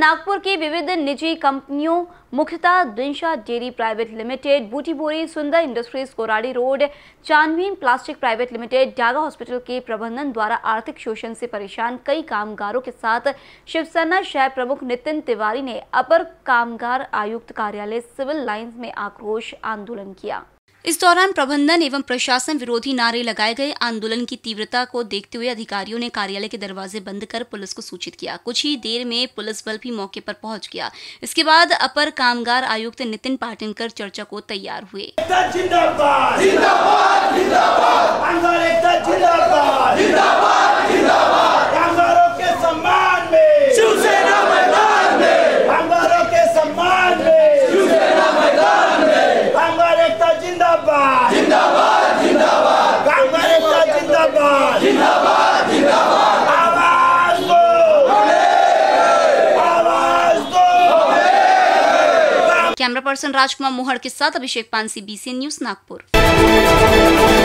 नागपुर की विविध निजी कंपनियों मुख्यतः Disha dairy private limited Butibori Sundar industries Koradi road Chandveen plastic private limited Daga hospital के प्रबंधन द्वारा आर्थिक शोषण से परेशान कई कामगारों के साथ शिवसेना शहर प्रमुख नितिन तिवारी ने अपर कामगार आयुक्त कार्यालय सिविल लाइन्स में आक्रोश आंदोलन किया इस दौरान प्रबंधन एवं प्रशासन विरोधी नारे लगाए गए आंदोलन की तीव्रता को देखते हुए अधिकारियों ने कार्यालय के दरवाजे बंद कर पुलिस को सूचित किया कुछ ही देर में पुलिस बल भी मौके पर पहुंच गया इसके बाद अपर कामगार आयुक्त नितिन पाटनकर चर्चा को तैयार हुए जिन्दाबाद, जिन्दाबाद। कैमरा पर्सन राजकुमार मोहड़ के साथ अभिषेक पानसी बीसी न्यूज नागपुर